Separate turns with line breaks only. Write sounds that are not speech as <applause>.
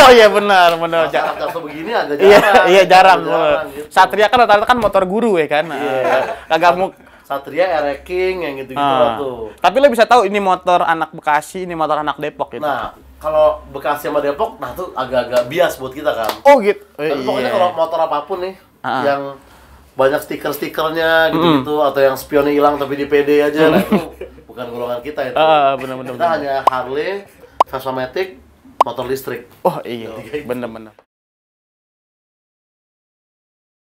oh iya benar benar jarang
kalau begini agak iya, jarang <laughs> iya, jarang, jarang
gitu. satria kan rata-rata kan motor guru ya kan iya. Ah, iya. agak mau Satria King yang gitu-gitu nah. tuh. Tapi lo bisa tahu ini motor anak Bekasi, ini motor anak Depok gitu. Nah,
kalau
Bekasi sama
Depok, nah tuh agak
agak bias buat kita kan. Oh gitu. Oh, iya. pokoknya kalau
motor apapun nih
uh-huh. yang
banyak stiker-stikernya gitu-gitu mm. atau yang spionnya hilang tapi di PD aja mm. nah, bukan golongan kita itu. Uh, ah, bener -bener, kita bener.
hanya
Harley,
Vespa Matic, motor
listrik. Oh iya, bener-bener.